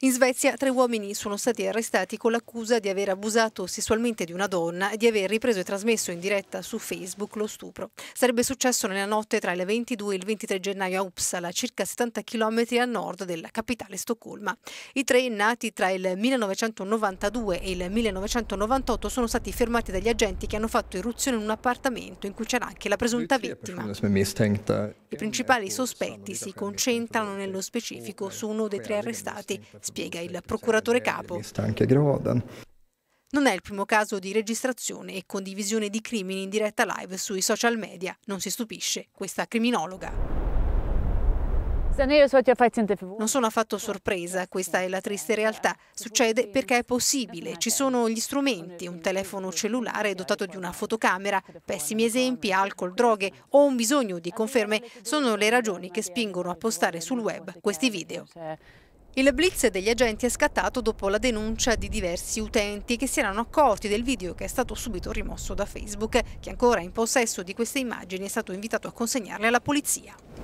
In Svezia tre uomini sono stati arrestati con l'accusa di aver abusato sessualmente di una donna e di aver ripreso e trasmesso in diretta su Facebook lo stupro. Sarebbe successo nella notte tra il 22 e il 23 gennaio a Uppsala, circa 70 km a nord della capitale Stoccolma. I tre, nati tra il 1992 e il 1998, sono stati fermati dagli agenti che hanno fatto irruzione in un appartamento in cui c'era anche la presunta vittima. I principali sospetti si concentrano nello specifico su uno dei tre arrestati, spiega il procuratore capo. Non è il primo caso di registrazione e condivisione di crimini in diretta live sui social media, non si stupisce questa criminologa. Non sono affatto sorpresa, questa è la triste realtà. Succede perché è possibile, ci sono gli strumenti, un telefono cellulare dotato di una fotocamera, pessimi esempi, alcol, droghe o un bisogno di conferme sono le ragioni che spingono a postare sul web questi video. Il blitz degli agenti è scattato dopo la denuncia di diversi utenti che si erano accorti del video che è stato subito rimosso da Facebook, che ancora in possesso di queste immagini è stato invitato a consegnarle alla polizia.